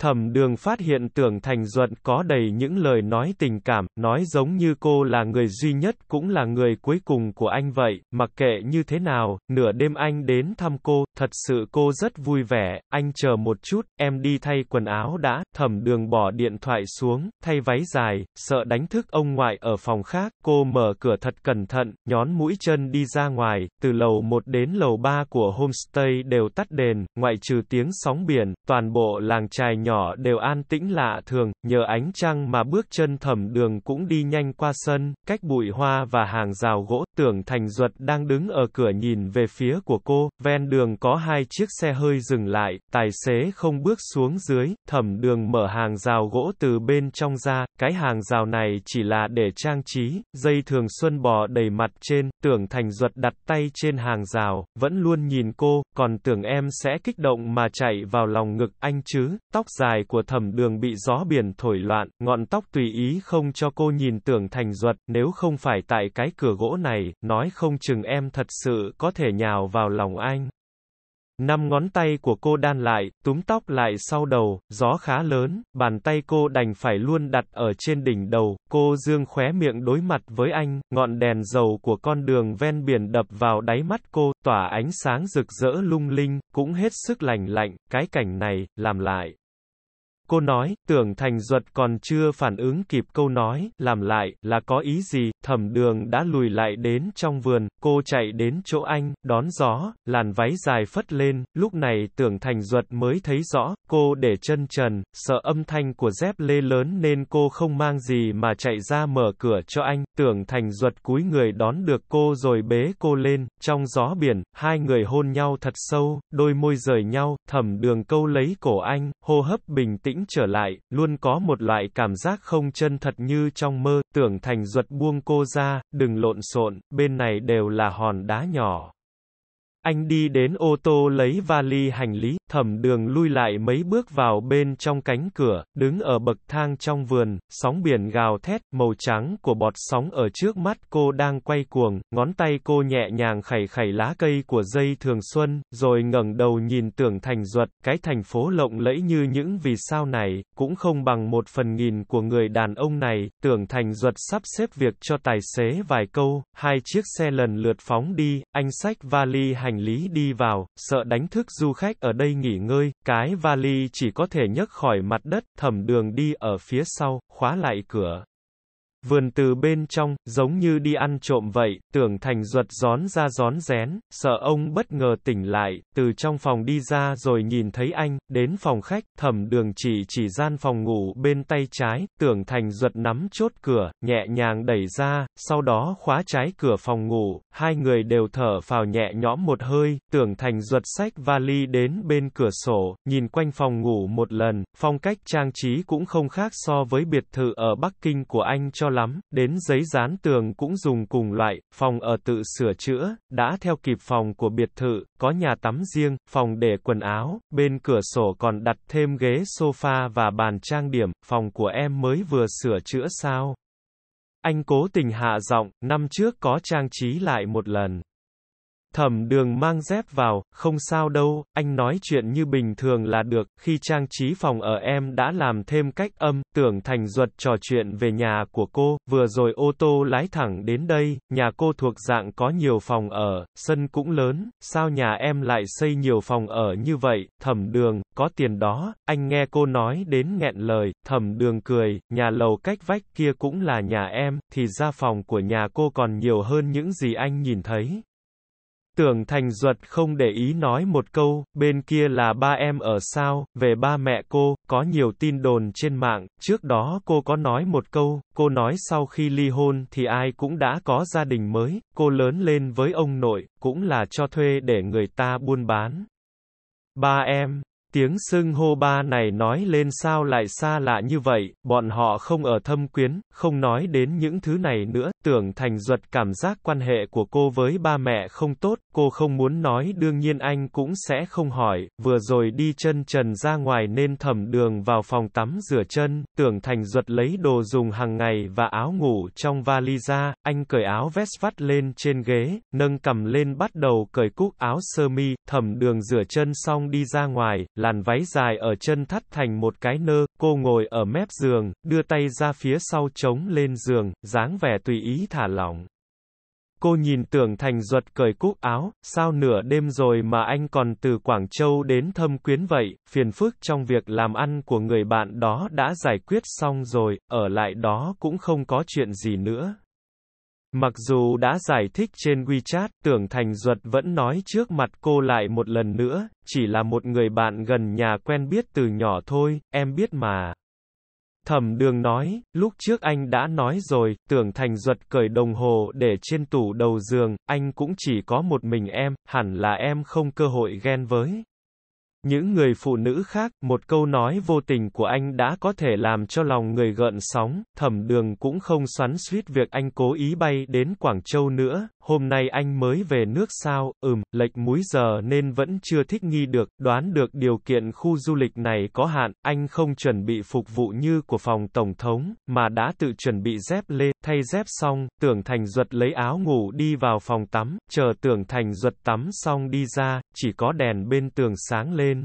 Thẩm đường phát hiện tưởng thành duận có đầy những lời nói tình cảm, nói giống như cô là người duy nhất cũng là người cuối cùng của anh vậy, mặc kệ như thế nào, nửa đêm anh đến thăm cô, thật sự cô rất vui vẻ, anh chờ một chút, em đi thay quần áo đã, thẩm đường bỏ điện thoại xuống, thay váy dài, sợ đánh thức ông ngoại ở phòng khác, cô mở cửa thật cẩn thận, nhón mũi chân đi ra ngoài, từ lầu 1 đến lầu 3 của homestay đều tắt đèn, ngoại trừ tiếng sóng biển, toàn bộ làng trài nhỏ đều an tĩnh lạ thường, nhờ ánh trăng mà bước chân thẩm đường cũng đi nhanh qua sân, cách bụi hoa và hàng rào gỗ, tưởng thành duật đang đứng ở cửa nhìn về phía của cô, ven đường có hai chiếc xe hơi dừng lại, tài xế không bước xuống dưới, thẩm đường mở hàng rào gỗ từ bên trong ra, cái hàng rào này chỉ là để trang trí, dây thường xuân bò đầy mặt trên, tưởng thành duật đặt tay trên hàng rào, vẫn luôn nhìn cô, còn tưởng em sẽ kích động mà chạy vào lòng ngực anh chứ, tóc dài của thẩm đường bị gió biển thổi loạn, ngọn tóc tùy ý không cho cô nhìn tưởng thành ruột. nếu không phải tại cái cửa gỗ này, nói không chừng em thật sự có thể nhào vào lòng anh. Năm ngón tay của cô đan lại, túm tóc lại sau đầu, gió khá lớn, bàn tay cô đành phải luôn đặt ở trên đỉnh đầu, cô dương khóe miệng đối mặt với anh, ngọn đèn dầu của con đường ven biển đập vào đáy mắt cô, tỏa ánh sáng rực rỡ lung linh, cũng hết sức lành lạnh, cái cảnh này, làm lại. Cô nói, tưởng thành duật còn chưa phản ứng kịp câu nói, làm lại, là có ý gì, thẩm đường đã lùi lại đến trong vườn, cô chạy đến chỗ anh, đón gió, làn váy dài phất lên, lúc này tưởng thành duật mới thấy rõ, cô để chân trần, sợ âm thanh của dép lê lớn nên cô không mang gì mà chạy ra mở cửa cho anh, tưởng thành duật cúi người đón được cô rồi bế cô lên, trong gió biển, hai người hôn nhau thật sâu, đôi môi rời nhau, thẩm đường câu lấy cổ anh, hô hấp bình tĩnh tĩnh trở lại, luôn có một loại cảm giác không chân thật như trong mơ, tưởng thành ruột buông cô ra, đừng lộn xộn, bên này đều là hòn đá nhỏ. Anh đi đến ô tô lấy vali hành lý, thẩm đường lui lại mấy bước vào bên trong cánh cửa, đứng ở bậc thang trong vườn, sóng biển gào thét, màu trắng của bọt sóng ở trước mắt cô đang quay cuồng, ngón tay cô nhẹ nhàng khẩy khẩy lá cây của dây thường xuân, rồi ngẩng đầu nhìn tưởng thành duật, cái thành phố lộng lẫy như những vì sao này, cũng không bằng một phần nghìn của người đàn ông này, tưởng thành duật sắp xếp việc cho tài xế vài câu, hai chiếc xe lần lượt phóng đi, anh sách vali hành hành lý đi vào, sợ đánh thức du khách ở đây nghỉ ngơi, cái vali chỉ có thể nhấc khỏi mặt đất, thầm đường đi ở phía sau, khóa lại cửa vườn từ bên trong, giống như đi ăn trộm vậy, tưởng thành ruột gión ra gión rén, sợ ông bất ngờ tỉnh lại, từ trong phòng đi ra rồi nhìn thấy anh, đến phòng khách, thẩm đường chỉ chỉ gian phòng ngủ bên tay trái, tưởng thành ruột nắm chốt cửa, nhẹ nhàng đẩy ra, sau đó khóa trái cửa phòng ngủ, hai người đều thở phào nhẹ nhõm một hơi, tưởng thành ruột sách vali đến bên cửa sổ, nhìn quanh phòng ngủ một lần, phong cách trang trí cũng không khác so với biệt thự ở Bắc Kinh của anh cho là lắm, đến giấy dán tường cũng dùng cùng loại, phòng ở tự sửa chữa, đã theo kịp phòng của biệt thự, có nhà tắm riêng, phòng để quần áo, bên cửa sổ còn đặt thêm ghế sofa và bàn trang điểm, phòng của em mới vừa sửa chữa sao? Anh cố tình hạ giọng, năm trước có trang trí lại một lần. Thẩm đường mang dép vào, không sao đâu, anh nói chuyện như bình thường là được, khi trang trí phòng ở em đã làm thêm cách âm, tưởng thành ruột trò chuyện về nhà của cô, vừa rồi ô tô lái thẳng đến đây, nhà cô thuộc dạng có nhiều phòng ở, sân cũng lớn, sao nhà em lại xây nhiều phòng ở như vậy, thẩm đường, có tiền đó, anh nghe cô nói đến nghẹn lời, thẩm đường cười, nhà lầu cách vách kia cũng là nhà em, thì ra phòng của nhà cô còn nhiều hơn những gì anh nhìn thấy, Tưởng Thành Duật không để ý nói một câu, bên kia là ba em ở sao, về ba mẹ cô, có nhiều tin đồn trên mạng, trước đó cô có nói một câu, cô nói sau khi ly hôn thì ai cũng đã có gia đình mới, cô lớn lên với ông nội, cũng là cho thuê để người ta buôn bán. Ba em, Tiếng sưng hô ba này nói lên sao lại xa lạ như vậy, bọn họ không ở thâm quyến, không nói đến những thứ này nữa, tưởng thành duật cảm giác quan hệ của cô với ba mẹ không tốt, cô không muốn nói đương nhiên anh cũng sẽ không hỏi, vừa rồi đi chân trần ra ngoài nên thẩm đường vào phòng tắm rửa chân, tưởng thành duật lấy đồ dùng hàng ngày và áo ngủ trong vali ra, anh cởi áo vest vắt lên trên ghế, nâng cầm lên bắt đầu cởi cúc áo sơ mi, thẩm đường rửa chân xong đi ra ngoài, làn váy dài ở chân thắt thành một cái nơ, cô ngồi ở mép giường, đưa tay ra phía sau trống lên giường, dáng vẻ tùy ý thả lỏng. Cô nhìn tưởng thành duật cởi cúc áo, sao nửa đêm rồi mà anh còn từ Quảng Châu đến thâm quyến vậy, phiền phức trong việc làm ăn của người bạn đó đã giải quyết xong rồi, ở lại đó cũng không có chuyện gì nữa. Mặc dù đã giải thích trên WeChat, tưởng Thành Duật vẫn nói trước mặt cô lại một lần nữa, chỉ là một người bạn gần nhà quen biết từ nhỏ thôi, em biết mà. Thẩm đường nói, lúc trước anh đã nói rồi, tưởng Thành Duật cởi đồng hồ để trên tủ đầu giường, anh cũng chỉ có một mình em, hẳn là em không cơ hội ghen với. Những người phụ nữ khác, một câu nói vô tình của anh đã có thể làm cho lòng người gợn sóng, thẩm đường cũng không xoắn suýt việc anh cố ý bay đến Quảng Châu nữa, hôm nay anh mới về nước sao, ừm, lệch múi giờ nên vẫn chưa thích nghi được, đoán được điều kiện khu du lịch này có hạn, anh không chuẩn bị phục vụ như của phòng Tổng thống, mà đã tự chuẩn bị dép lê, thay dép xong, tưởng Thành Duật lấy áo ngủ đi vào phòng tắm, chờ tưởng Thành Duật tắm xong đi ra, chỉ có đèn bên tường sáng lên.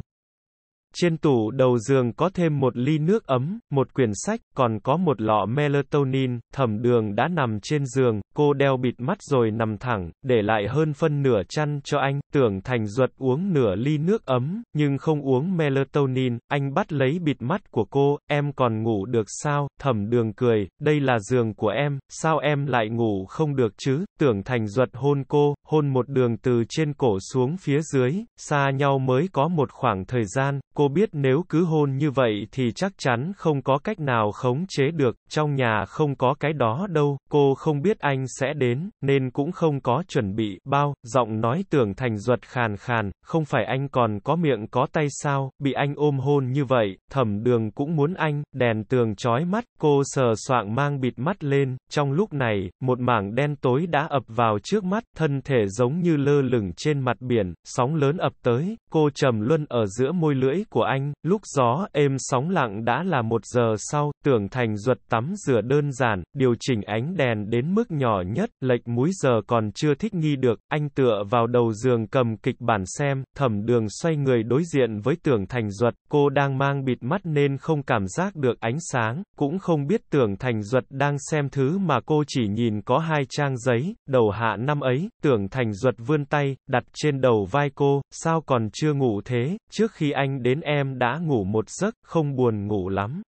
Trên tủ đầu giường có thêm một ly nước ấm, một quyển sách, còn có một lọ melatonin, thẩm đường đã nằm trên giường, cô đeo bịt mắt rồi nằm thẳng, để lại hơn phân nửa chăn cho anh, tưởng thành ruột uống nửa ly nước ấm, nhưng không uống melatonin, anh bắt lấy bịt mắt của cô, em còn ngủ được sao, thẩm đường cười, đây là giường của em, sao em lại ngủ không được chứ, tưởng thành ruột hôn cô, hôn một đường từ trên cổ xuống phía dưới, xa nhau mới có một khoảng thời gian, cô cô biết nếu cứ hôn như vậy thì chắc chắn không có cách nào khống chế được, trong nhà không có cái đó đâu, cô không biết anh sẽ đến, nên cũng không có chuẩn bị, bao, giọng nói tưởng thành ruột khàn khàn, không phải anh còn có miệng có tay sao, bị anh ôm hôn như vậy, thẩm đường cũng muốn anh, đèn tường chói mắt, cô sờ soạng mang bịt mắt lên, trong lúc này, một mảng đen tối đã ập vào trước mắt, thân thể giống như lơ lửng trên mặt biển, sóng lớn ập tới, cô trầm luân ở giữa môi lưỡi của anh, lúc gió êm sóng lặng đã là một giờ sau, tưởng thành ruột tắm rửa đơn giản, điều chỉnh ánh đèn đến mức nhỏ nhất, lệch múi giờ còn chưa thích nghi được, anh tựa vào đầu giường cầm kịch bản xem, thẩm đường xoay người đối diện với tưởng thành ruột, cô đang mang bịt mắt nên không cảm giác được ánh sáng, cũng không biết tưởng thành ruột đang xem thứ mà cô chỉ nhìn có hai trang giấy, đầu hạ năm ấy, tưởng thành ruột vươn tay, đặt trên đầu vai cô, sao còn chưa ngủ thế, trước khi anh đến em đã ngủ một giấc, không buồn ngủ lắm.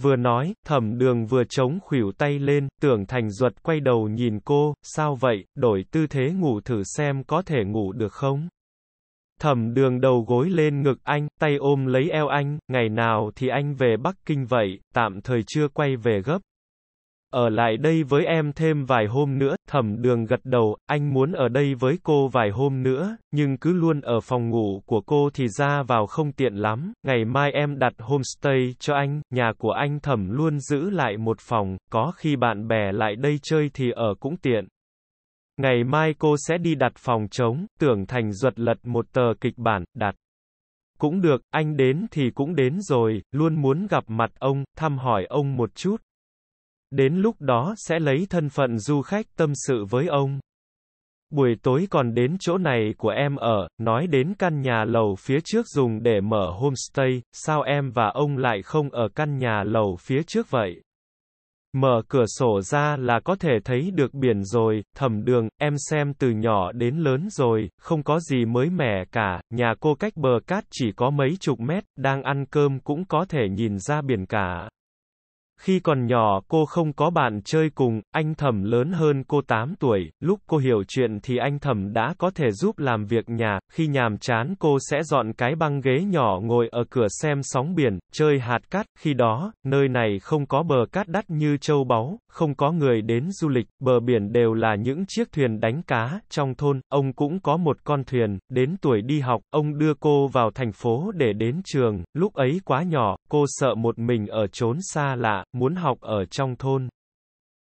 Vừa nói, thẩm đường vừa chống khuỷu tay lên, tưởng thành duật quay đầu nhìn cô, sao vậy, đổi tư thế ngủ thử xem có thể ngủ được không? Thẩm đường đầu gối lên ngực anh, tay ôm lấy eo anh, ngày nào thì anh về Bắc Kinh vậy, tạm thời chưa quay về gấp. Ở lại đây với em thêm vài hôm nữa, thẩm đường gật đầu, anh muốn ở đây với cô vài hôm nữa, nhưng cứ luôn ở phòng ngủ của cô thì ra vào không tiện lắm, ngày mai em đặt homestay cho anh, nhà của anh thẩm luôn giữ lại một phòng, có khi bạn bè lại đây chơi thì ở cũng tiện. Ngày mai cô sẽ đi đặt phòng trống, tưởng thành ruột lật một tờ kịch bản, đặt. Cũng được, anh đến thì cũng đến rồi, luôn muốn gặp mặt ông, thăm hỏi ông một chút, Đến lúc đó sẽ lấy thân phận du khách tâm sự với ông. Buổi tối còn đến chỗ này của em ở, nói đến căn nhà lầu phía trước dùng để mở homestay, sao em và ông lại không ở căn nhà lầu phía trước vậy? Mở cửa sổ ra là có thể thấy được biển rồi, thẩm đường, em xem từ nhỏ đến lớn rồi, không có gì mới mẻ cả, nhà cô cách bờ cát chỉ có mấy chục mét, đang ăn cơm cũng có thể nhìn ra biển cả. Khi còn nhỏ cô không có bạn chơi cùng, anh thẩm lớn hơn cô 8 tuổi, lúc cô hiểu chuyện thì anh thẩm đã có thể giúp làm việc nhà, khi nhàm chán cô sẽ dọn cái băng ghế nhỏ ngồi ở cửa xem sóng biển, chơi hạt cát, khi đó, nơi này không có bờ cát đắt như châu báu, không có người đến du lịch, bờ biển đều là những chiếc thuyền đánh cá, trong thôn, ông cũng có một con thuyền, đến tuổi đi học, ông đưa cô vào thành phố để đến trường, lúc ấy quá nhỏ, cô sợ một mình ở trốn xa lạ, muốn học ở trong thôn.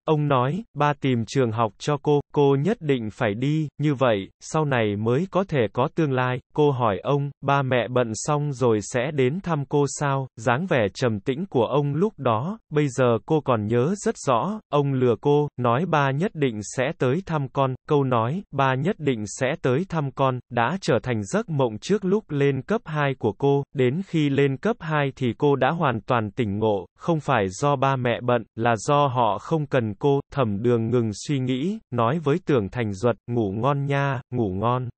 Ông nói, ba tìm trường học cho cô, cô nhất định phải đi, như vậy, sau này mới có thể có tương lai. Cô hỏi ông, ba mẹ bận xong rồi sẽ đến thăm cô sao? dáng vẻ trầm tĩnh của ông lúc đó, bây giờ cô còn nhớ rất rõ, ông lừa cô, nói ba nhất định sẽ tới thăm con, câu nói, ba nhất định sẽ tới thăm con, đã trở thành giấc mộng trước lúc lên cấp 2 của cô, đến khi lên cấp 2 thì cô đã hoàn toàn tỉnh ngộ, không phải do ba mẹ bận, là do họ không cần cô, thẩm đường ngừng suy nghĩ, nói với tưởng thành duật, ngủ ngon nha, ngủ ngon.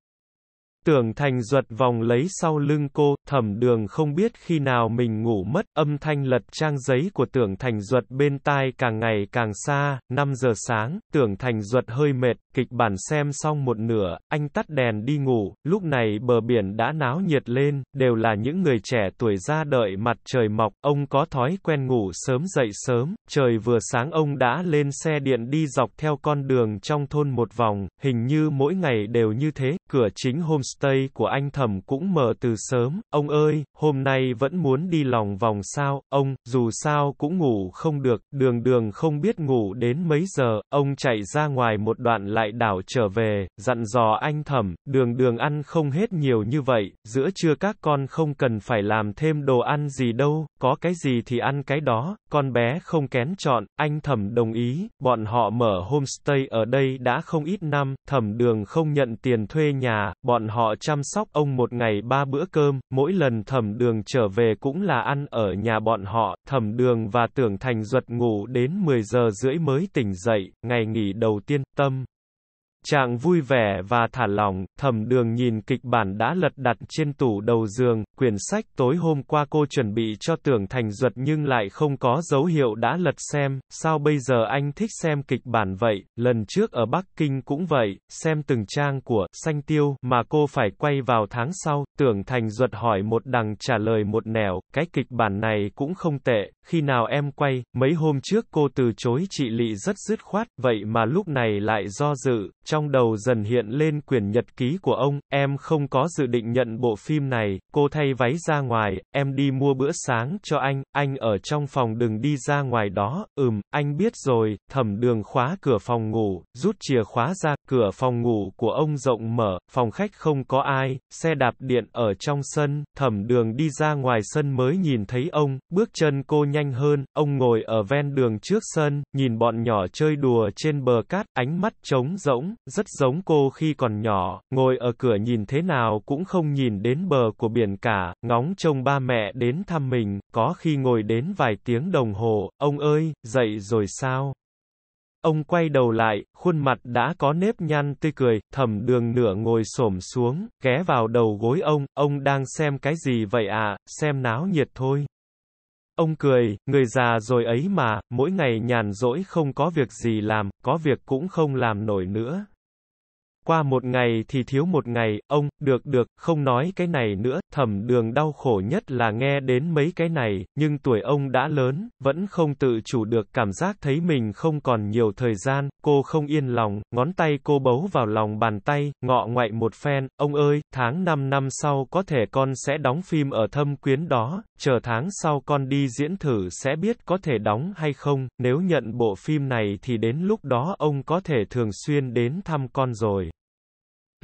Tưởng Thành duật vòng lấy sau lưng cô, thẩm đường không biết khi nào mình ngủ mất, âm thanh lật trang giấy của tưởng Thành duật bên tai càng ngày càng xa, 5 giờ sáng, tưởng Thành duật hơi mệt, kịch bản xem xong một nửa, anh tắt đèn đi ngủ, lúc này bờ biển đã náo nhiệt lên, đều là những người trẻ tuổi ra đợi mặt trời mọc, ông có thói quen ngủ sớm dậy sớm, trời vừa sáng ông đã lên xe điện đi dọc theo con đường trong thôn một vòng, hình như mỗi ngày đều như thế, cửa chính homestay tây của anh thẩm cũng mở từ sớm, ông ơi, hôm nay vẫn muốn đi lòng vòng sao, ông, dù sao cũng ngủ không được, đường đường không biết ngủ đến mấy giờ, ông chạy ra ngoài một đoạn lại đảo trở về, dặn dò anh thẩm, đường đường ăn không hết nhiều như vậy, giữa trưa các con không cần phải làm thêm đồ ăn gì đâu, có cái gì thì ăn cái đó, con bé không kén chọn, anh thẩm đồng ý, bọn họ mở homestay ở đây đã không ít năm, thẩm đường không nhận tiền thuê nhà, bọn họ họ chăm sóc ông một ngày ba bữa cơm, mỗi lần thẩm đường trở về cũng là ăn ở nhà bọn họ, thẩm đường và tưởng thành duật ngủ đến 10 giờ rưỡi mới tỉnh dậy, ngày nghỉ đầu tiên, tâm. Chàng vui vẻ và thả lỏng, thầm đường nhìn kịch bản đã lật đặt trên tủ đầu giường, quyển sách tối hôm qua cô chuẩn bị cho tưởng thành duật nhưng lại không có dấu hiệu đã lật xem, sao bây giờ anh thích xem kịch bản vậy, lần trước ở Bắc Kinh cũng vậy, xem từng trang của xanh tiêu mà cô phải quay vào tháng sau, tưởng thành duật hỏi một đằng trả lời một nẻo, cái kịch bản này cũng không tệ, khi nào em quay, mấy hôm trước cô từ chối chị Lị rất dứt khoát, vậy mà lúc này lại do dự, trong đầu dần hiện lên quyển nhật ký của ông, em không có dự định nhận bộ phim này, cô thay váy ra ngoài, em đi mua bữa sáng cho anh, anh ở trong phòng đừng đi ra ngoài đó, ừm, anh biết rồi, thẩm đường khóa cửa phòng ngủ, rút chìa khóa ra, cửa phòng ngủ của ông rộng mở, phòng khách không có ai, xe đạp điện ở trong sân, thẩm đường đi ra ngoài sân mới nhìn thấy ông, bước chân cô nhanh nhanh hơn, ông ngồi ở ven đường trước sân, nhìn bọn nhỏ chơi đùa trên bờ cát, ánh mắt trống rỗng, rất giống cô khi còn nhỏ, ngồi ở cửa nhìn thế nào cũng không nhìn đến bờ của biển cả, ngóng trông ba mẹ đến thăm mình, có khi ngồi đến vài tiếng đồng hồ, ông ơi, dậy rồi sao? Ông quay đầu lại, khuôn mặt đã có nếp nhăn tươi cười, thẩm đường nửa ngồi xổm xuống, ghé vào đầu gối ông, ông đang xem cái gì vậy à, xem náo nhiệt thôi. Ông cười, người già rồi ấy mà, mỗi ngày nhàn rỗi không có việc gì làm, có việc cũng không làm nổi nữa. Qua một ngày thì thiếu một ngày, ông, được được, không nói cái này nữa, thẩm đường đau khổ nhất là nghe đến mấy cái này, nhưng tuổi ông đã lớn, vẫn không tự chủ được cảm giác thấy mình không còn nhiều thời gian, cô không yên lòng, ngón tay cô bấu vào lòng bàn tay, ngọ ngoại một phen, ông ơi, tháng 5 năm sau có thể con sẽ đóng phim ở thâm quyến đó, chờ tháng sau con đi diễn thử sẽ biết có thể đóng hay không, nếu nhận bộ phim này thì đến lúc đó ông có thể thường xuyên đến thăm con rồi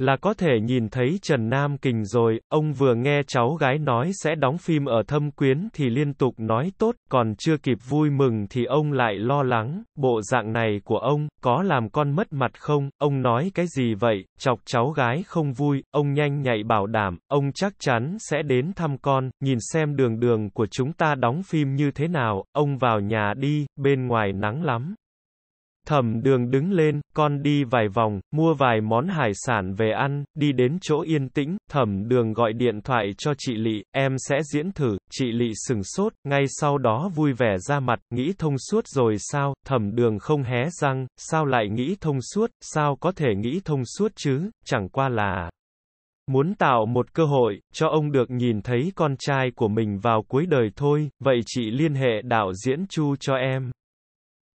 là có thể nhìn thấy Trần Nam Kình rồi, ông vừa nghe cháu gái nói sẽ đóng phim ở thâm quyến thì liên tục nói tốt, còn chưa kịp vui mừng thì ông lại lo lắng, bộ dạng này của ông, có làm con mất mặt không, ông nói cái gì vậy, chọc cháu gái không vui, ông nhanh nhạy bảo đảm, ông chắc chắn sẽ đến thăm con, nhìn xem đường đường của chúng ta đóng phim như thế nào, ông vào nhà đi, bên ngoài nắng lắm. Thẩm đường đứng lên, con đi vài vòng, mua vài món hải sản về ăn, đi đến chỗ yên tĩnh, thẩm đường gọi điện thoại cho chị Lị, em sẽ diễn thử, chị Lị sừng sốt, ngay sau đó vui vẻ ra mặt, nghĩ thông suốt rồi sao, thẩm đường không hé răng, sao lại nghĩ thông suốt, sao có thể nghĩ thông suốt chứ, chẳng qua là... Muốn tạo một cơ hội, cho ông được nhìn thấy con trai của mình vào cuối đời thôi, vậy chị liên hệ đạo diễn Chu cho em.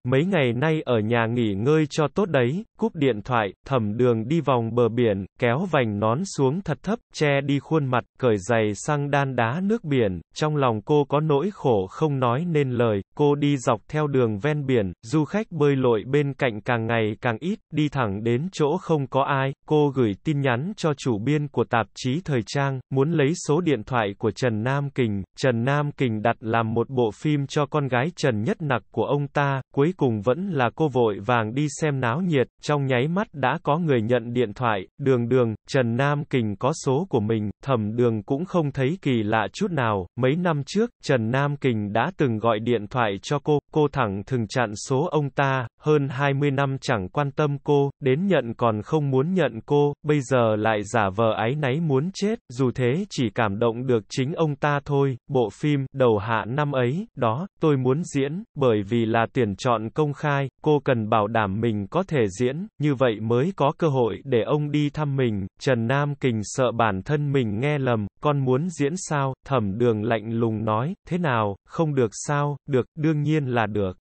Mấy ngày nay ở nhà nghỉ ngơi cho tốt đấy, cúp điện thoại, thẩm đường đi vòng bờ biển, kéo vành nón xuống thật thấp, che đi khuôn mặt, cởi giày sang đan đá nước biển, trong lòng cô có nỗi khổ không nói nên lời, cô đi dọc theo đường ven biển, du khách bơi lội bên cạnh càng ngày càng ít, đi thẳng đến chỗ không có ai, cô gửi tin nhắn cho chủ biên của tạp chí thời trang, muốn lấy số điện thoại của Trần Nam Kình, Trần Nam Kình đặt làm một bộ phim cho con gái Trần Nhất Nặc của ông ta, cuối cuối cùng vẫn là cô vội vàng đi xem náo nhiệt, trong nháy mắt đã có người nhận điện thoại, đường đường, Trần Nam Kình có số của mình, thẩm đường cũng không thấy kỳ lạ chút nào, mấy năm trước, Trần Nam Kình đã từng gọi điện thoại cho cô, cô thẳng thừng chặn số ông ta, hơn 20 năm chẳng quan tâm cô, đến nhận còn không muốn nhận cô, bây giờ lại giả vờ ái náy muốn chết, dù thế chỉ cảm động được chính ông ta thôi, bộ phim, đầu hạ năm ấy, đó, tôi muốn diễn, bởi vì là tuyển chọn công khai, cô cần bảo đảm mình có thể diễn, như vậy mới có cơ hội để ông đi thăm mình, Trần Nam Kình sợ bản thân mình nghe lầm, con muốn diễn sao, thẩm đường lạnh lùng nói, thế nào, không được sao, được, đương nhiên là là được.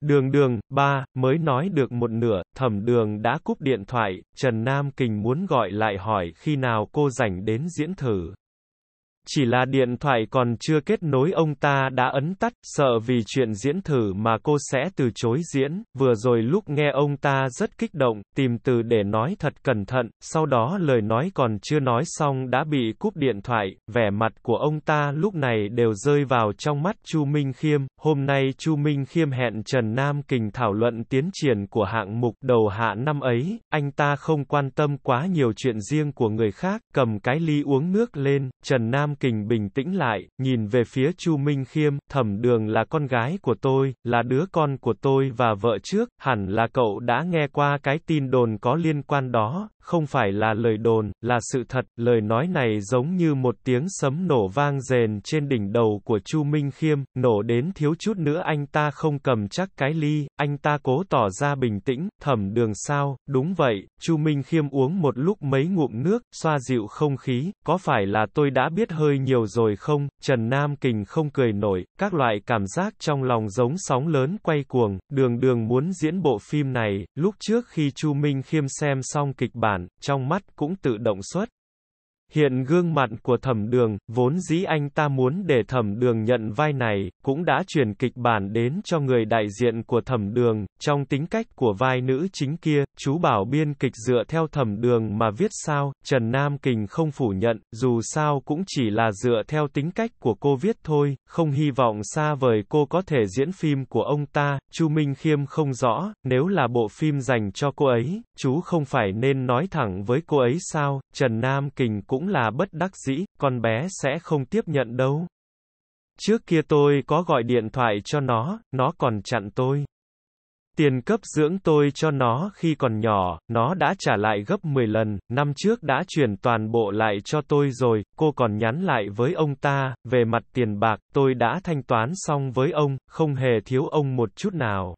Đường đường, ba, mới nói được một nửa, thẩm đường đã cúp điện thoại, Trần Nam Kình muốn gọi lại hỏi khi nào cô rảnh đến diễn thử chỉ là điện thoại còn chưa kết nối ông ta đã ấn tắt, sợ vì chuyện diễn thử mà cô sẽ từ chối diễn, vừa rồi lúc nghe ông ta rất kích động, tìm từ để nói thật cẩn thận, sau đó lời nói còn chưa nói xong đã bị cúp điện thoại, vẻ mặt của ông ta lúc này đều rơi vào trong mắt Chu Minh Khiêm, hôm nay Chu Minh Khiêm hẹn Trần Nam Kình thảo luận tiến triển của hạng mục đầu hạ năm ấy, anh ta không quan tâm quá nhiều chuyện riêng của người khác, cầm cái ly uống nước lên, Trần Nam Lâm Kình bình tĩnh lại, nhìn về phía Chu Minh Khiêm, thẩm đường là con gái của tôi, là đứa con của tôi và vợ trước, hẳn là cậu đã nghe qua cái tin đồn có liên quan đó, không phải là lời đồn, là sự thật, lời nói này giống như một tiếng sấm nổ vang rền trên đỉnh đầu của Chu Minh Khiêm, nổ đến thiếu chút nữa anh ta không cầm chắc cái ly, anh ta cố tỏ ra bình tĩnh, thẩm đường sao, đúng vậy, Chu Minh Khiêm uống một lúc mấy ngụm nước, xoa dịu không khí, có phải là tôi đã biết hơn hơi nhiều rồi không, Trần Nam Kình không cười nổi, các loại cảm giác trong lòng giống sóng lớn quay cuồng, đường đường muốn diễn bộ phim này, lúc trước khi Chu Minh Khiêm xem xong kịch bản, trong mắt cũng tự động xuất. Hiện gương mặt của thẩm đường, vốn dĩ anh ta muốn để thẩm đường nhận vai này, cũng đã truyền kịch bản đến cho người đại diện của thẩm đường, trong tính cách của vai nữ chính kia, chú bảo biên kịch dựa theo thẩm đường mà viết sao, Trần Nam Kình không phủ nhận, dù sao cũng chỉ là dựa theo tính cách của cô viết thôi, không hy vọng xa vời cô có thể diễn phim của ông ta, Chu Minh Khiêm không rõ, nếu là bộ phim dành cho cô ấy, chú không phải nên nói thẳng với cô ấy sao, Trần Nam Kình cũng cũng là bất đắc dĩ, con bé sẽ không tiếp nhận đâu. Trước kia tôi có gọi điện thoại cho nó, nó còn chặn tôi. Tiền cấp dưỡng tôi cho nó khi còn nhỏ, nó đã trả lại gấp 10 lần, năm trước đã chuyển toàn bộ lại cho tôi rồi, cô còn nhắn lại với ông ta, về mặt tiền bạc, tôi đã thanh toán xong với ông, không hề thiếu ông một chút nào.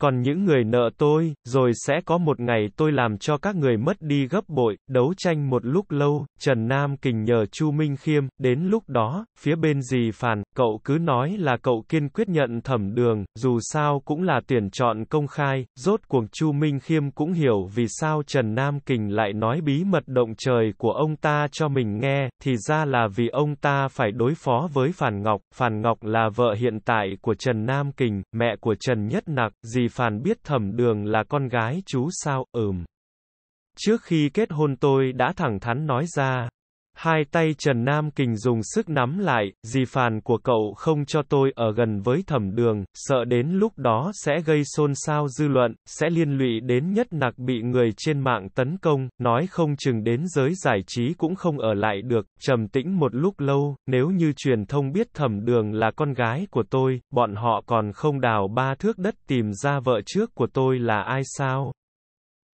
Còn những người nợ tôi, rồi sẽ có một ngày tôi làm cho các người mất đi gấp bội, đấu tranh một lúc lâu, Trần Nam Kình nhờ Chu Minh Khiêm, đến lúc đó, phía bên gì phản, cậu cứ nói là cậu kiên quyết nhận thẩm đường, dù sao cũng là tuyển chọn công khai, rốt cuộc Chu Minh Khiêm cũng hiểu vì sao Trần Nam Kình lại nói bí mật động trời của ông ta cho mình nghe, thì ra là vì ông ta phải đối phó với Phản Ngọc, Phản Ngọc là vợ hiện tại của Trần Nam Kình, mẹ của Trần Nhất Nặc, gì Phản biết thẩm đường là con gái chú sao, ừm. Trước khi kết hôn tôi đã thẳng thắn nói ra, Hai tay Trần Nam Kình dùng sức nắm lại, dì phàn của cậu không cho tôi ở gần với thẩm đường, sợ đến lúc đó sẽ gây xôn xao dư luận, sẽ liên lụy đến nhất nặc bị người trên mạng tấn công, nói không chừng đến giới giải trí cũng không ở lại được, trầm tĩnh một lúc lâu, nếu như truyền thông biết thẩm đường là con gái của tôi, bọn họ còn không đào ba thước đất tìm ra vợ trước của tôi là ai sao?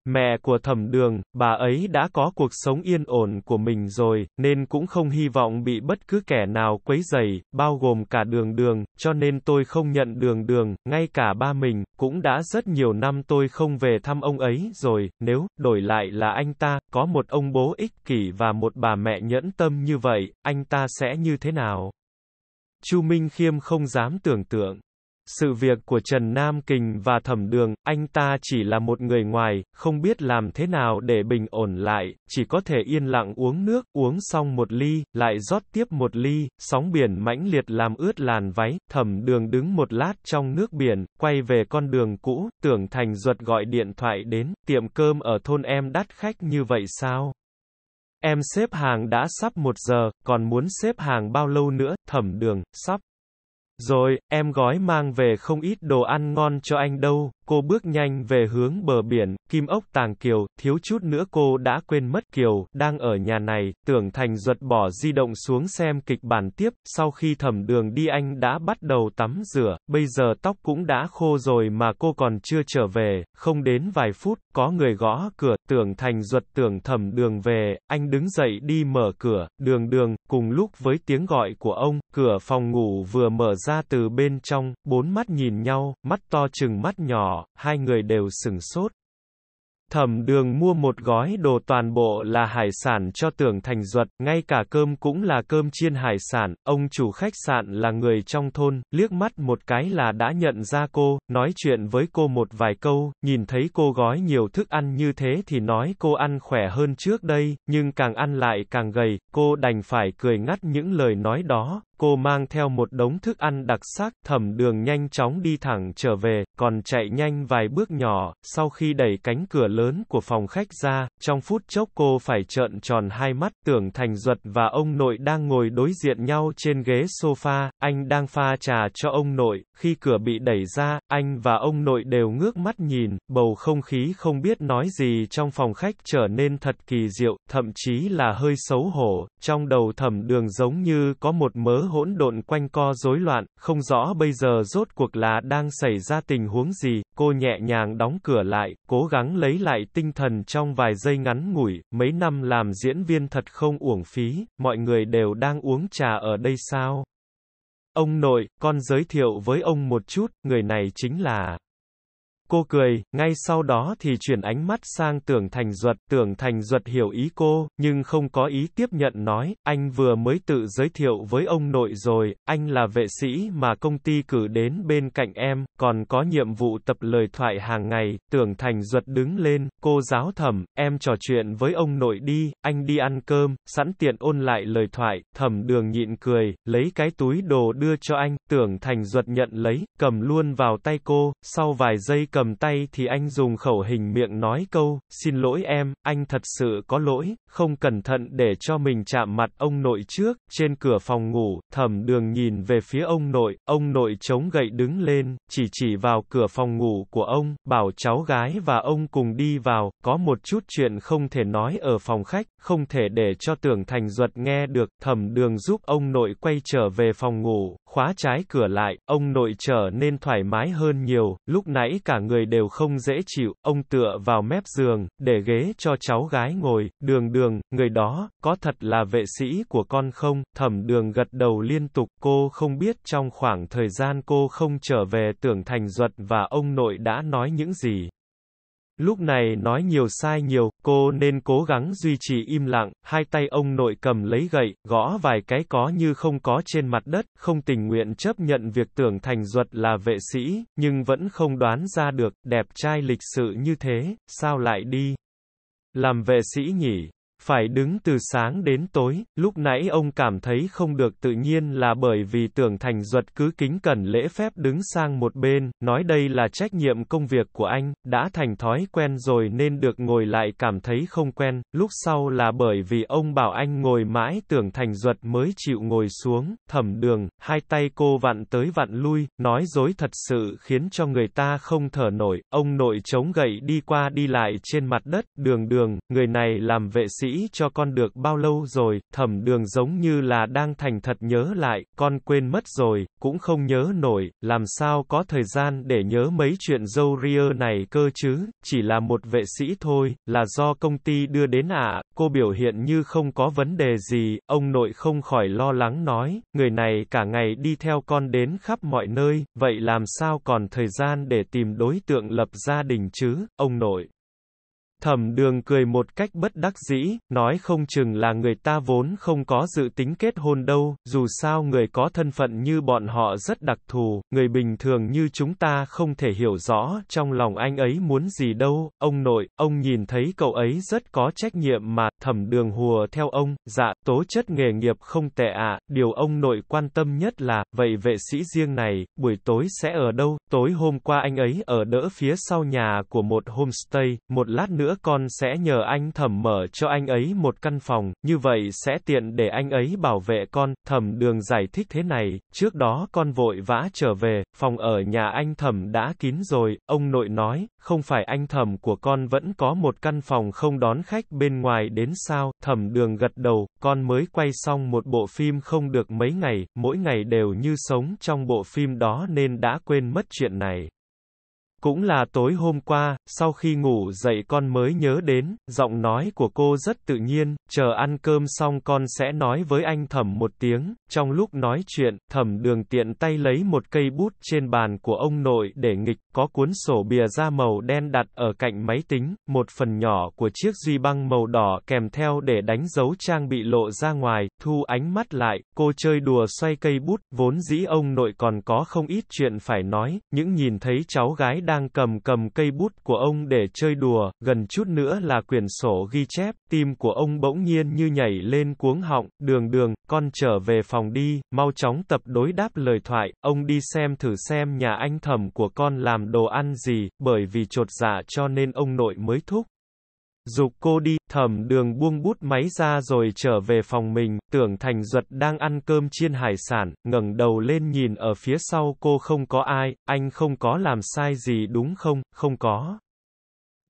Mẹ của thẩm đường, bà ấy đã có cuộc sống yên ổn của mình rồi, nên cũng không hy vọng bị bất cứ kẻ nào quấy rầy, bao gồm cả đường đường, cho nên tôi không nhận đường đường, ngay cả ba mình, cũng đã rất nhiều năm tôi không về thăm ông ấy rồi, nếu, đổi lại là anh ta, có một ông bố ích kỷ và một bà mẹ nhẫn tâm như vậy, anh ta sẽ như thế nào? Chu Minh Khiêm không dám tưởng tượng. Sự việc của Trần Nam Kình và Thẩm Đường, anh ta chỉ là một người ngoài, không biết làm thế nào để bình ổn lại, chỉ có thể yên lặng uống nước, uống xong một ly, lại rót tiếp một ly, sóng biển mãnh liệt làm ướt làn váy, Thẩm Đường đứng một lát trong nước biển, quay về con đường cũ, tưởng Thành Duật gọi điện thoại đến, tiệm cơm ở thôn em đắt khách như vậy sao? Em xếp hàng đã sắp một giờ, còn muốn xếp hàng bao lâu nữa, Thẩm Đường, sắp. Rồi, em gói mang về không ít đồ ăn ngon cho anh đâu. Cô bước nhanh về hướng bờ biển, Kim Ốc Tàng Kiều, thiếu chút nữa cô đã quên mất Kiều, đang ở nhà này, tưởng thành ruột bỏ di động xuống xem kịch bản tiếp, sau khi thẩm đường đi anh đã bắt đầu tắm rửa, bây giờ tóc cũng đã khô rồi mà cô còn chưa trở về, không đến vài phút, có người gõ cửa, tưởng thành ruột tưởng thẩm đường về, anh đứng dậy đi mở cửa, đường đường, cùng lúc với tiếng gọi của ông, cửa phòng ngủ vừa mở ra từ bên trong, bốn mắt nhìn nhau, mắt to chừng mắt nhỏ, hai người đều sừng sốt. Thẩm đường mua một gói đồ toàn bộ là hải sản cho tưởng thành duật, ngay cả cơm cũng là cơm chiên hải sản, ông chủ khách sạn là người trong thôn, liếc mắt một cái là đã nhận ra cô, nói chuyện với cô một vài câu, nhìn thấy cô gói nhiều thức ăn như thế thì nói cô ăn khỏe hơn trước đây, nhưng càng ăn lại càng gầy, cô đành phải cười ngắt những lời nói đó, cô mang theo một đống thức ăn đặc sắc, thẩm đường nhanh chóng đi thẳng trở về, còn chạy nhanh vài bước nhỏ, sau khi đẩy cánh cửa lớn của phòng khách ra, trong phút chốc cô phải trợn tròn hai mắt, tưởng Thành Duật và ông nội đang ngồi đối diện nhau trên ghế sofa, anh đang pha trà cho ông nội, khi cửa bị đẩy ra, anh và ông nội đều ngước mắt nhìn, bầu không khí không biết nói gì trong phòng khách trở nên thật kỳ diệu, thậm chí là hơi xấu hổ, trong đầu thẩm đường giống như có một mớ hỗn độn quanh co rối loạn, không rõ bây giờ rốt cuộc là đang xảy ra tình huống gì, cô nhẹ nhàng đóng cửa lại, cố gắng lấy lại tinh thần trong vài giây ngắn ngủi, mấy năm làm diễn viên thật không uổng phí, mọi người đều đang uống trà ở đây sao? Ông nội, con giới thiệu với ông một chút, người này chính là... Cô cười, ngay sau đó thì chuyển ánh mắt sang tưởng thành duật, tưởng thành duật hiểu ý cô, nhưng không có ý tiếp nhận nói, anh vừa mới tự giới thiệu với ông nội rồi, anh là vệ sĩ mà công ty cử đến bên cạnh em, còn có nhiệm vụ tập lời thoại hàng ngày, tưởng thành duật đứng lên, cô giáo thẩm, em trò chuyện với ông nội đi, anh đi ăn cơm, sẵn tiện ôn lại lời thoại, thẩm đường nhịn cười, lấy cái túi đồ đưa cho anh, tưởng thành duật nhận lấy, cầm luôn vào tay cô, sau vài giây cầm cầm tay thì anh dùng khẩu hình miệng nói câu, xin lỗi em, anh thật sự có lỗi, không cẩn thận để cho mình chạm mặt ông nội trước, trên cửa phòng ngủ, thẩm đường nhìn về phía ông nội, ông nội chống gậy đứng lên, chỉ chỉ vào cửa phòng ngủ của ông, bảo cháu gái và ông cùng đi vào, có một chút chuyện không thể nói ở phòng khách, không thể để cho tưởng thành duật nghe được, thẩm đường giúp ông nội quay trở về phòng ngủ, khóa trái cửa lại, ông nội trở nên thoải mái hơn nhiều, lúc nãy cả người người đều không dễ chịu, ông tựa vào mép giường, để ghế cho cháu gái ngồi, đường đường, người đó, có thật là vệ sĩ của con không, thẩm đường gật đầu liên tục, cô không biết trong khoảng thời gian cô không trở về tưởng Thành Duật và ông nội đã nói những gì. Lúc này nói nhiều sai nhiều, cô nên cố gắng duy trì im lặng, hai tay ông nội cầm lấy gậy, gõ vài cái có như không có trên mặt đất, không tình nguyện chấp nhận việc tưởng thành duật là vệ sĩ, nhưng vẫn không đoán ra được, đẹp trai lịch sự như thế, sao lại đi? Làm vệ sĩ nhỉ? Phải đứng từ sáng đến tối, lúc nãy ông cảm thấy không được tự nhiên là bởi vì tưởng thành duật cứ kính cẩn lễ phép đứng sang một bên, nói đây là trách nhiệm công việc của anh, đã thành thói quen rồi nên được ngồi lại cảm thấy không quen, lúc sau là bởi vì ông bảo anh ngồi mãi tưởng thành duật mới chịu ngồi xuống, thẩm đường, hai tay cô vặn tới vặn lui, nói dối thật sự khiến cho người ta không thở nổi, ông nội chống gậy đi qua đi lại trên mặt đất, đường đường, người này làm vệ sĩ cho con được bao lâu rồi, thẩm đường giống như là đang thành thật nhớ lại, con quên mất rồi, cũng không nhớ nổi, làm sao có thời gian để nhớ mấy chuyện dâu ria này cơ chứ, chỉ là một vệ sĩ thôi, là do công ty đưa đến ạ, cô biểu hiện như không có vấn đề gì, ông nội không khỏi lo lắng nói, người này cả ngày đi theo con đến khắp mọi nơi, vậy làm sao còn thời gian để tìm đối tượng lập gia đình chứ, ông nội. Thẩm đường cười một cách bất đắc dĩ, nói không chừng là người ta vốn không có dự tính kết hôn đâu, dù sao người có thân phận như bọn họ rất đặc thù, người bình thường như chúng ta không thể hiểu rõ trong lòng anh ấy muốn gì đâu, ông nội, ông nhìn thấy cậu ấy rất có trách nhiệm mà, thẩm đường hùa theo ông, dạ, tố chất nghề nghiệp không tệ ạ, điều ông nội quan tâm nhất là, vậy vệ sĩ riêng này, buổi tối sẽ ở đâu, tối hôm qua anh ấy ở đỡ phía sau nhà của một homestay, một lát nữa nữa con sẽ nhờ anh thẩm mở cho anh ấy một căn phòng, như vậy sẽ tiện để anh ấy bảo vệ con, thẩm đường giải thích thế này, trước đó con vội vã trở về, phòng ở nhà anh thẩm đã kín rồi, ông nội nói, không phải anh thẩm của con vẫn có một căn phòng không đón khách bên ngoài đến sao, thẩm đường gật đầu, con mới quay xong một bộ phim không được mấy ngày, mỗi ngày đều như sống trong bộ phim đó nên đã quên mất chuyện này. Cũng là tối hôm qua, sau khi ngủ dậy con mới nhớ đến, giọng nói của cô rất tự nhiên, chờ ăn cơm xong con sẽ nói với anh thẩm một tiếng, trong lúc nói chuyện, thẩm đường tiện tay lấy một cây bút trên bàn của ông nội để nghịch, có cuốn sổ bìa da màu đen đặt ở cạnh máy tính, một phần nhỏ của chiếc duy băng màu đỏ kèm theo để đánh dấu trang bị lộ ra ngoài, thu ánh mắt lại, cô chơi đùa xoay cây bút, vốn dĩ ông nội còn có không ít chuyện phải nói, những nhìn thấy cháu gái đang đang cầm cầm cây bút của ông để chơi đùa, gần chút nữa là quyển sổ ghi chép, tim của ông bỗng nhiên như nhảy lên cuống họng, đường đường, con trở về phòng đi, mau chóng tập đối đáp lời thoại, ông đi xem thử xem nhà anh thẩm của con làm đồ ăn gì, bởi vì trột dạ cho nên ông nội mới thúc. Dục cô đi, thẩm đường buông bút máy ra rồi trở về phòng mình, tưởng Thành Duật đang ăn cơm chiên hải sản, ngẩng đầu lên nhìn ở phía sau cô không có ai, anh không có làm sai gì đúng không, không có.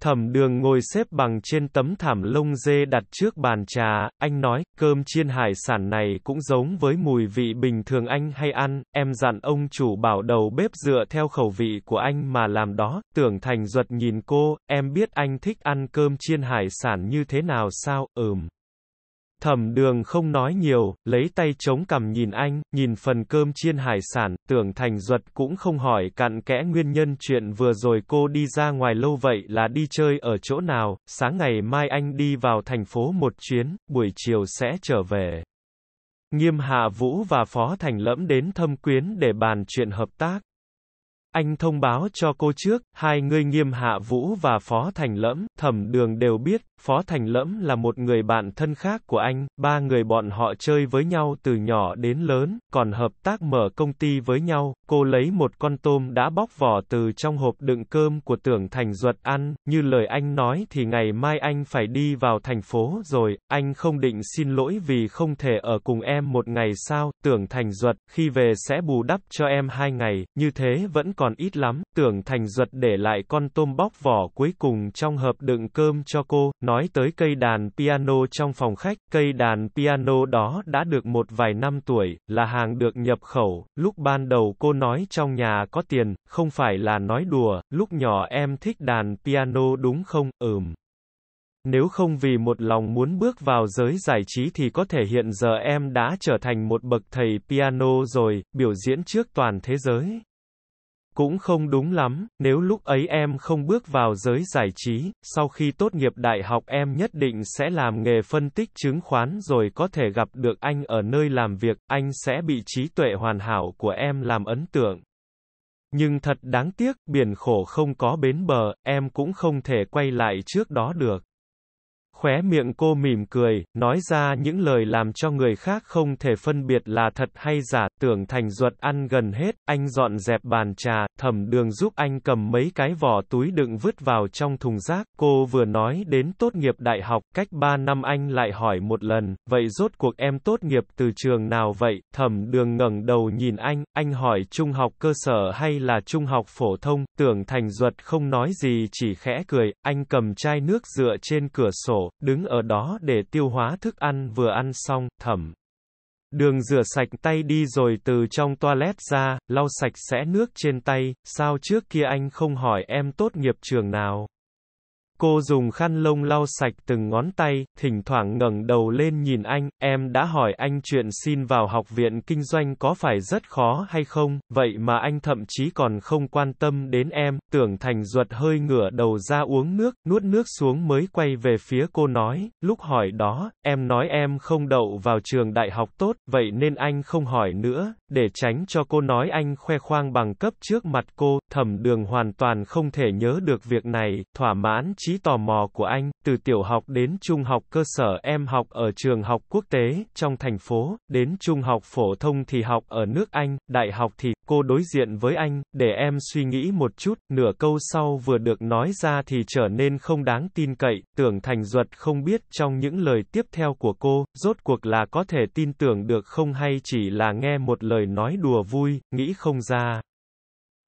Thẩm đường ngồi xếp bằng trên tấm thảm lông dê đặt trước bàn trà, anh nói, cơm chiên hải sản này cũng giống với mùi vị bình thường anh hay ăn, em dặn ông chủ bảo đầu bếp dựa theo khẩu vị của anh mà làm đó, tưởng thành duật nhìn cô, em biết anh thích ăn cơm chiên hải sản như thế nào sao, ừm. Thẩm đường không nói nhiều, lấy tay chống cằm nhìn anh, nhìn phần cơm chiên hải sản, tưởng thành duật cũng không hỏi cặn kẽ nguyên nhân chuyện vừa rồi cô đi ra ngoài lâu vậy là đi chơi ở chỗ nào, sáng ngày mai anh đi vào thành phố một chuyến, buổi chiều sẽ trở về. Nghiêm Hạ Vũ và Phó Thành Lẫm đến thâm quyến để bàn chuyện hợp tác. Anh thông báo cho cô trước, hai người nghiêm hạ vũ và phó thành lẫm, thẩm đường đều biết, Phó Thành Lẫm là một người bạn thân khác của anh, ba người bọn họ chơi với nhau từ nhỏ đến lớn, còn hợp tác mở công ty với nhau, cô lấy một con tôm đã bóc vỏ từ trong hộp đựng cơm của Tưởng Thành Duật ăn, như lời anh nói thì ngày mai anh phải đi vào thành phố rồi, anh không định xin lỗi vì không thể ở cùng em một ngày sao, Tưởng Thành Duật, khi về sẽ bù đắp cho em hai ngày, như thế vẫn còn ít lắm, Tưởng Thành Duật để lại con tôm bóc vỏ cuối cùng trong hộp đựng cơm cho cô, nói nói tới cây đàn piano trong phòng khách, cây đàn piano đó đã được một vài năm tuổi, là hàng được nhập khẩu, lúc ban đầu cô nói trong nhà có tiền, không phải là nói đùa, lúc nhỏ em thích đàn piano đúng không, ừm. Nếu không vì một lòng muốn bước vào giới giải trí thì có thể hiện giờ em đã trở thành một bậc thầy piano rồi, biểu diễn trước toàn thế giới. Cũng không đúng lắm, nếu lúc ấy em không bước vào giới giải trí, sau khi tốt nghiệp đại học em nhất định sẽ làm nghề phân tích chứng khoán rồi có thể gặp được anh ở nơi làm việc, anh sẽ bị trí tuệ hoàn hảo của em làm ấn tượng. Nhưng thật đáng tiếc, biển khổ không có bến bờ, em cũng không thể quay lại trước đó được khóe miệng cô mỉm cười, nói ra những lời làm cho người khác không thể phân biệt là thật hay giả, tưởng thành ruột ăn gần hết, anh dọn dẹp bàn trà, thẩm đường giúp anh cầm mấy cái vỏ túi đựng vứt vào trong thùng rác, cô vừa nói đến tốt nghiệp đại học, cách 3 năm anh lại hỏi một lần, vậy rốt cuộc em tốt nghiệp từ trường nào vậy, thẩm đường ngẩng đầu nhìn anh, anh hỏi trung học cơ sở hay là trung học phổ thông, tưởng thành ruột không nói gì chỉ khẽ cười, anh cầm chai nước dựa trên cửa sổ, đứng ở đó để tiêu hóa thức ăn vừa ăn xong, thẩm. Đường rửa sạch tay đi rồi từ trong toilet ra, lau sạch sẽ nước trên tay, sao trước kia anh không hỏi em tốt nghiệp trường nào? Cô dùng khăn lông lau sạch từng ngón tay, thỉnh thoảng ngẩng đầu lên nhìn anh, em đã hỏi anh chuyện xin vào học viện kinh doanh có phải rất khó hay không, vậy mà anh thậm chí còn không quan tâm đến em, tưởng thành ruột hơi ngửa đầu ra uống nước, nuốt nước xuống mới quay về phía cô nói, lúc hỏi đó, em nói em không đậu vào trường đại học tốt, vậy nên anh không hỏi nữa, để tránh cho cô nói anh khoe khoang bằng cấp trước mặt cô, thẩm đường hoàn toàn không thể nhớ được việc này, thỏa mãn chỉ trí tò mò của anh, từ tiểu học đến trung học cơ sở em học ở trường học quốc tế, trong thành phố, đến trung học phổ thông thì học ở nước Anh, đại học thì, cô đối diện với anh, để em suy nghĩ một chút, nửa câu sau vừa được nói ra thì trở nên không đáng tin cậy, tưởng thành duật không biết trong những lời tiếp theo của cô, rốt cuộc là có thể tin tưởng được không hay chỉ là nghe một lời nói đùa vui, nghĩ không ra.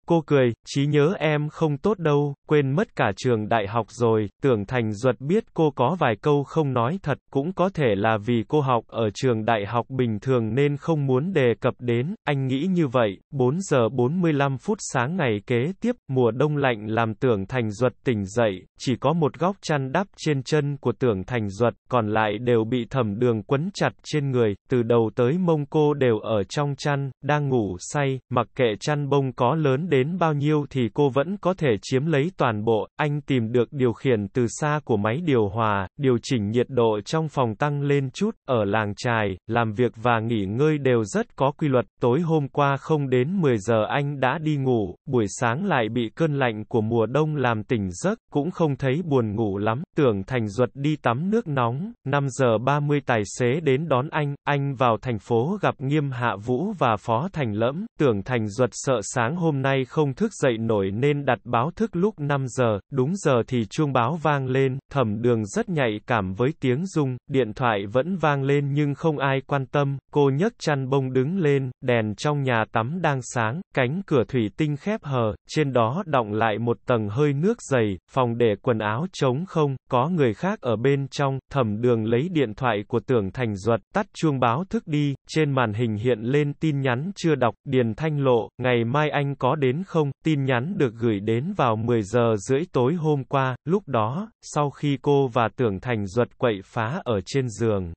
Cô cười, trí nhớ em không tốt đâu, quên mất cả trường đại học rồi, tưởng Thành Duật biết cô có vài câu không nói thật, cũng có thể là vì cô học ở trường đại học bình thường nên không muốn đề cập đến, anh nghĩ như vậy, 4 giờ 45 phút sáng ngày kế tiếp, mùa đông lạnh làm tưởng Thành Duật tỉnh dậy, chỉ có một góc chăn đắp trên chân của tưởng Thành Duật, còn lại đều bị thẩm đường quấn chặt trên người, từ đầu tới mông cô đều ở trong chăn, đang ngủ say, mặc kệ chăn bông có lớn đến bao nhiêu thì cô vẫn có thể chiếm lấy toàn bộ, anh tìm được điều khiển từ xa của máy điều hòa, điều chỉnh nhiệt độ trong phòng tăng lên chút, ở làng trài, làm việc và nghỉ ngơi đều rất có quy luật, tối hôm qua không đến 10 giờ anh đã đi ngủ, buổi sáng lại bị cơn lạnh của mùa đông làm tỉnh giấc, cũng không thấy buồn ngủ lắm, tưởng Thành Duật đi tắm nước nóng, 5 giờ 30 tài xế đến đón anh, anh vào thành phố gặp Nghiêm Hạ Vũ và Phó Thành Lẫm, tưởng Thành Duật sợ sáng hôm nay không thức dậy nổi nên đặt báo thức lúc 5 giờ, đúng giờ thì chuông báo vang lên, thẩm đường rất nhạy cảm với tiếng rung, điện thoại vẫn vang lên nhưng không ai quan tâm, cô nhấc chăn bông đứng lên, đèn trong nhà tắm đang sáng, cánh cửa thủy tinh khép hờ, trên đó đọng lại một tầng hơi nước dày, phòng để quần áo trống không, có người khác ở bên trong, thẩm đường lấy điện thoại của tưởng thành duật, tắt chuông báo thức đi, trên màn hình hiện lên tin nhắn chưa đọc, Điền Thanh Lộ, ngày mai anh có đến đến không, tin nhắn được gửi đến vào 10 giờ rưỡi tối hôm qua, lúc đó, sau khi cô và Tưởng Thành Duật quậy phá ở trên giường.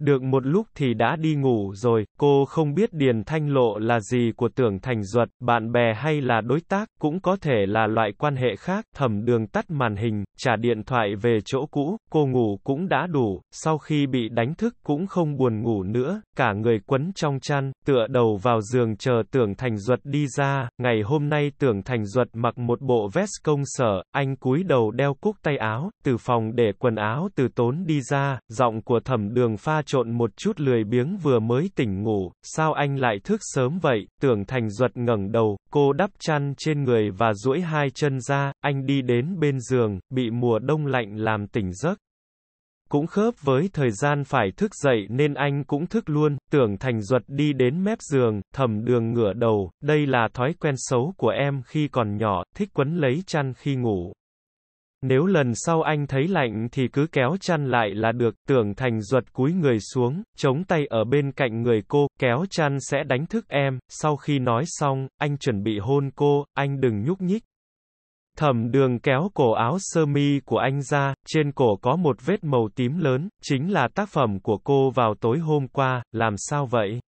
Được một lúc thì đã đi ngủ rồi, cô không biết Điền Thanh Lộ là gì của Tưởng Thành Duật, bạn bè hay là đối tác, cũng có thể là loại quan hệ khác, thẩm đường tắt màn hình, trả điện thoại về chỗ cũ, cô ngủ cũng đã đủ, sau khi bị đánh thức cũng không buồn ngủ nữa, cả người quấn trong chăn, tựa đầu vào giường chờ Tưởng Thành Duật đi ra, ngày hôm nay Tưởng Thành Duật mặc một bộ vest công sở, anh cúi đầu đeo cúc tay áo, từ phòng để quần áo từ tốn đi ra, giọng của thẩm đường pha trộn một chút lười biếng vừa mới tỉnh ngủ, sao anh lại thức sớm vậy, tưởng thành duật ngẩng đầu, cô đắp chăn trên người và duỗi hai chân ra, anh đi đến bên giường, bị mùa đông lạnh làm tỉnh giấc. Cũng khớp với thời gian phải thức dậy nên anh cũng thức luôn, tưởng thành duật đi đến mép giường, thầm đường ngửa đầu, đây là thói quen xấu của em khi còn nhỏ, thích quấn lấy chăn khi ngủ. Nếu lần sau anh thấy lạnh thì cứ kéo chăn lại là được, tưởng thành ruột cúi người xuống, chống tay ở bên cạnh người cô, kéo chăn sẽ đánh thức em, sau khi nói xong, anh chuẩn bị hôn cô, anh đừng nhúc nhích. Thẩm đường kéo cổ áo sơ mi của anh ra, trên cổ có một vết màu tím lớn, chính là tác phẩm của cô vào tối hôm qua, làm sao vậy?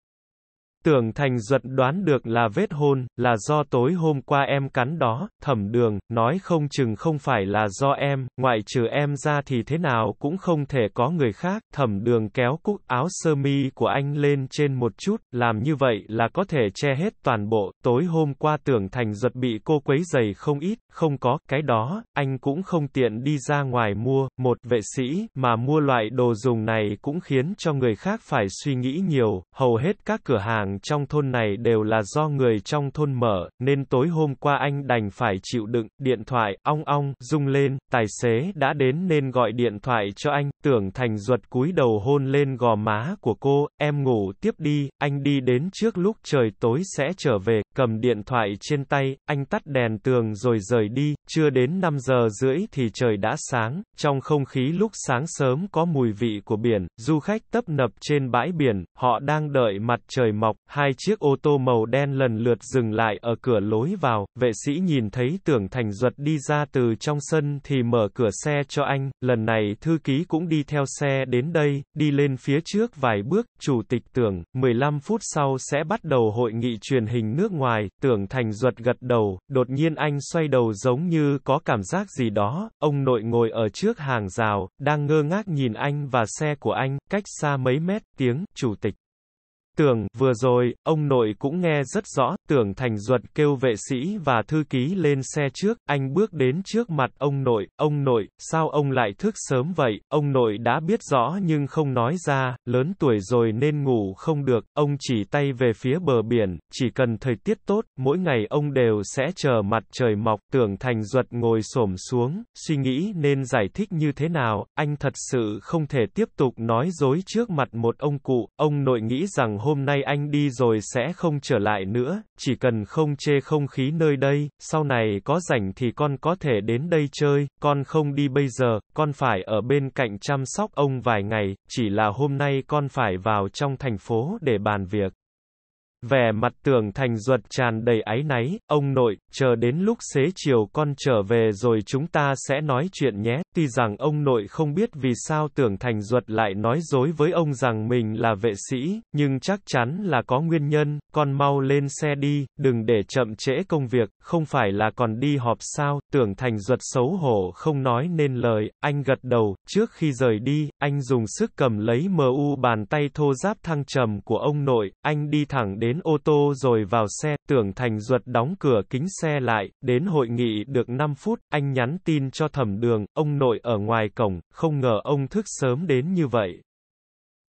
Tưởng Thành giật đoán được là vết hôn, là do tối hôm qua em cắn đó, thẩm đường, nói không chừng không phải là do em, ngoại trừ em ra thì thế nào cũng không thể có người khác, thẩm đường kéo cúc áo sơ mi của anh lên trên một chút, làm như vậy là có thể che hết toàn bộ, tối hôm qua Tưởng Thành giật bị cô quấy giày không ít, không có, cái đó, anh cũng không tiện đi ra ngoài mua, một vệ sĩ, mà mua loại đồ dùng này cũng khiến cho người khác phải suy nghĩ nhiều, hầu hết các cửa hàng hàng trong thôn này đều là do người trong thôn mở, nên tối hôm qua anh đành phải chịu đựng, điện thoại, ong ong, rung lên, tài xế đã đến nên gọi điện thoại cho anh, tưởng thành ruột cúi đầu hôn lên gò má của cô, em ngủ tiếp đi, anh đi đến trước lúc trời tối sẽ trở về, cầm điện thoại trên tay, anh tắt đèn tường rồi rời đi, chưa đến 5 giờ rưỡi thì trời đã sáng, trong không khí lúc sáng sớm có mùi vị của biển, du khách tấp nập trên bãi biển, họ đang đợi mặt trời mọc, hai chiếc ô tô màu đen lần lượt dừng lại ở cửa lối vào, vệ sĩ nhìn thấy tưởng thành duật đi ra từ trong sân thì mở cửa xe cho anh, lần này thư ký cũng đi theo xe đến đây, đi lên phía trước vài bước, chủ tịch tưởng, 15 phút sau sẽ bắt đầu hội nghị truyền hình nước ngoài, tưởng thành duật gật đầu, đột nhiên anh xoay đầu giống như có cảm giác gì đó, ông nội ngồi ở trước hàng rào, đang ngơ ngác nhìn anh và xe của anh, cách xa mấy mét, tiếng, chủ tịch. Tưởng, vừa rồi, ông nội cũng nghe rất rõ, tưởng thành duật kêu vệ sĩ và thư ký lên xe trước, anh bước đến trước mặt ông nội, ông nội, sao ông lại thức sớm vậy, ông nội đã biết rõ nhưng không nói ra, lớn tuổi rồi nên ngủ không được, ông chỉ tay về phía bờ biển, chỉ cần thời tiết tốt, mỗi ngày ông đều sẽ chờ mặt trời mọc, tưởng thành duật ngồi xổm xuống, suy nghĩ nên giải thích như thế nào, anh thật sự không thể tiếp tục nói dối trước mặt một ông cụ, ông nội nghĩ rằng hôm nay anh đi rồi sẽ không trở lại nữa, chỉ cần không chê không khí nơi đây, sau này có rảnh thì con có thể đến đây chơi, con không đi bây giờ, con phải ở bên cạnh chăm sóc ông vài ngày, chỉ là hôm nay con phải vào trong thành phố để bàn việc. Vẻ mặt tưởng thành ruột tràn đầy áy náy, ông nội, chờ đến lúc xế chiều con trở về rồi chúng ta sẽ nói chuyện nhé. Tuy rằng ông nội không biết vì sao tưởng thành ruột lại nói dối với ông rằng mình là vệ sĩ, nhưng chắc chắn là có nguyên nhân, con mau lên xe đi, đừng để chậm trễ công việc, không phải là còn đi họp sao, tưởng thành ruột xấu hổ không nói nên lời, anh gật đầu, trước khi rời đi, anh dùng sức cầm lấy mu bàn tay thô giáp thăng trầm của ông nội, anh đi thẳng đến đến ô tô rồi vào xe, tưởng Thành Duật đóng cửa kính xe lại, đến hội nghị được 5 phút, anh nhắn tin cho thẩm đường, ông nội ở ngoài cổng, không ngờ ông thức sớm đến như vậy.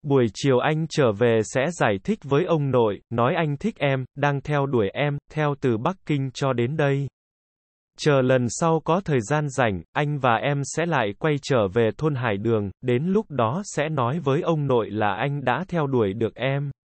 Buổi chiều anh trở về sẽ giải thích với ông nội, nói anh thích em, đang theo đuổi em, theo từ Bắc Kinh cho đến đây. Chờ lần sau có thời gian rảnh, anh và em sẽ lại quay trở về thôn Hải Đường, đến lúc đó sẽ nói với ông nội là anh đã theo đuổi được em.